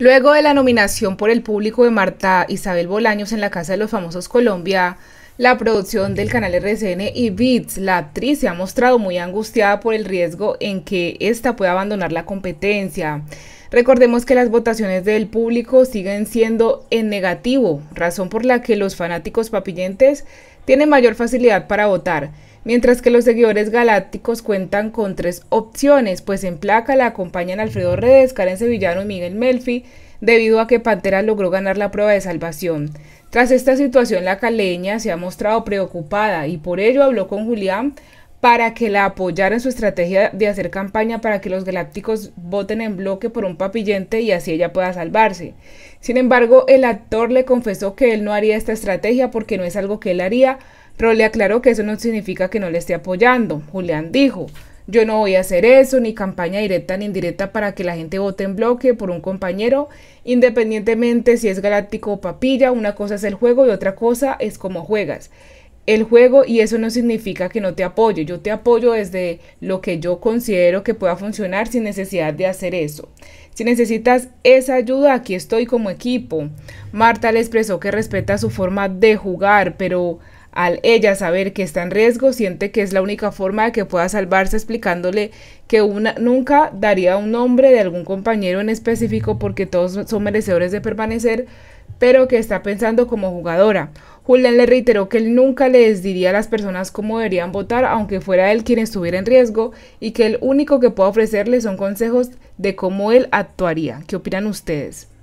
Luego de la nominación por el público de Marta Isabel Bolaños en la Casa de los Famosos Colombia, la producción del canal RCN y Beats, la actriz se ha mostrado muy angustiada por el riesgo en que ésta pueda abandonar la competencia. Recordemos que las votaciones del público siguen siendo en negativo, razón por la que los fanáticos papillentes tienen mayor facilidad para votar, mientras que los seguidores galácticos cuentan con tres opciones, pues en placa la acompañan Alfredo Redes, Karen Sevillano y Miguel Melfi, debido a que Pantera logró ganar la prueba de salvación. Tras esta situación, la caleña se ha mostrado preocupada y por ello habló con Julián para que la apoyara en su estrategia de hacer campaña para que los galácticos voten en bloque por un papillente y así ella pueda salvarse. Sin embargo, el actor le confesó que él no haría esta estrategia porque no es algo que él haría, pero le aclaró que eso no significa que no le esté apoyando. Julián dijo, yo no voy a hacer eso, ni campaña directa ni indirecta para que la gente vote en bloque por un compañero, independientemente si es galáctico o papilla, una cosa es el juego y otra cosa es cómo juegas el juego y eso no significa que no te apoyo. Yo te apoyo desde lo que yo considero que pueda funcionar sin necesidad de hacer eso. Si necesitas esa ayuda, aquí estoy como equipo. Marta le expresó que respeta su forma de jugar, pero al ella saber que está en riesgo, siente que es la única forma de que pueda salvarse explicándole que una, nunca daría un nombre de algún compañero en específico porque todos son merecedores de permanecer, pero que está pensando como jugadora. Julián le reiteró que él nunca les diría a las personas cómo deberían votar, aunque fuera él quien estuviera en riesgo, y que el único que puede ofrecerles son consejos de cómo él actuaría. ¿Qué opinan ustedes?